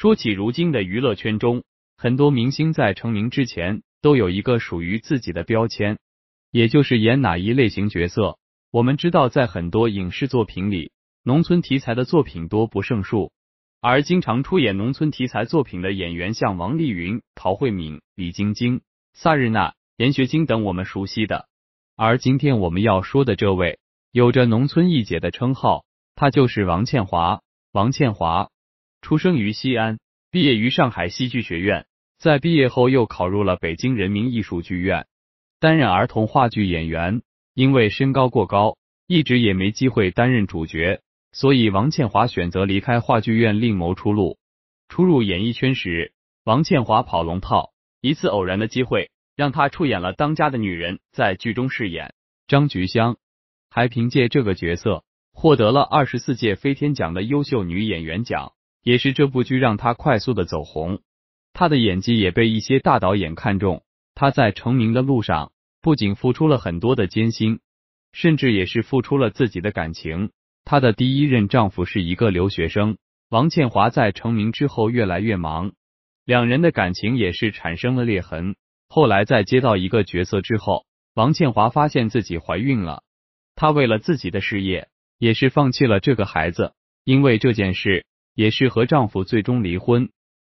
说起如今的娱乐圈中，很多明星在成名之前都有一个属于自己的标签，也就是演哪一类型角色。我们知道，在很多影视作品里，农村题材的作品多不胜数，而经常出演农村题材作品的演员，像王丽云、陶慧敏、李晶晶、萨日娜、闫学晶等，我们熟悉的。而今天我们要说的这位，有着“农村一姐”的称号，她就是王倩华。王倩华。出生于西安，毕业于上海戏剧学院，在毕业后又考入了北京人民艺术剧院，担任儿童话剧演员。因为身高过高，一直也没机会担任主角，所以王倩华选择离开话剧院另谋出路。初入演艺圈时，王倩华跑龙套。一次偶然的机会，让她出演了《当家的女人》，在剧中饰演张菊香，还凭借这个角色获得了二十四届飞天奖的优秀女演员奖。也是这部剧让她快速的走红，她的演技也被一些大导演看中。她在成名的路上不仅付出了很多的艰辛，甚至也是付出了自己的感情。她的第一任丈夫是一个留学生，王倩华在成名之后越来越忙，两人的感情也是产生了裂痕。后来在接到一个角色之后，王倩华发现自己怀孕了，她为了自己的事业也是放弃了这个孩子。因为这件事。也是和丈夫最终离婚。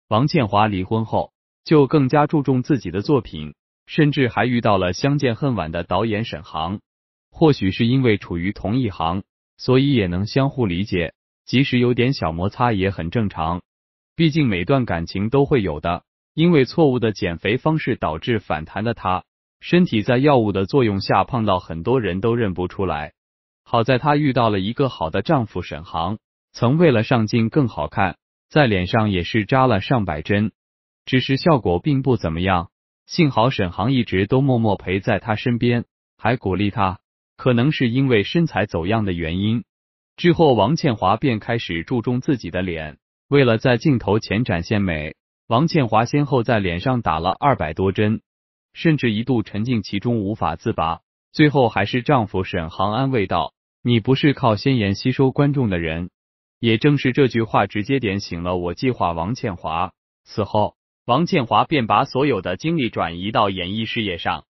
王倩华离婚后，就更加注重自己的作品，甚至还遇到了相见恨晚的导演沈航。或许是因为处于同一行，所以也能相互理解，即使有点小摩擦也很正常。毕竟每段感情都会有的。因为错误的减肥方式导致反弹的她，身体在药物的作用下胖到很多人都认不出来。好在她遇到了一个好的丈夫沈航。曾为了上镜更好看，在脸上也是扎了上百针，只是效果并不怎么样。幸好沈航一直都默默陪在她身边，还鼓励她。可能是因为身材走样的原因，之后王倩华便开始注重自己的脸。为了在镜头前展现美，王倩华先后在脸上打了二百多针，甚至一度沉浸其中无法自拔。最后还是丈夫沈航安慰道：“你不是靠仙颜吸收观众的人。”也正是这句话直接点醒了我，计划王倩华此后，王倩华便把所有的精力转移到演艺事业上。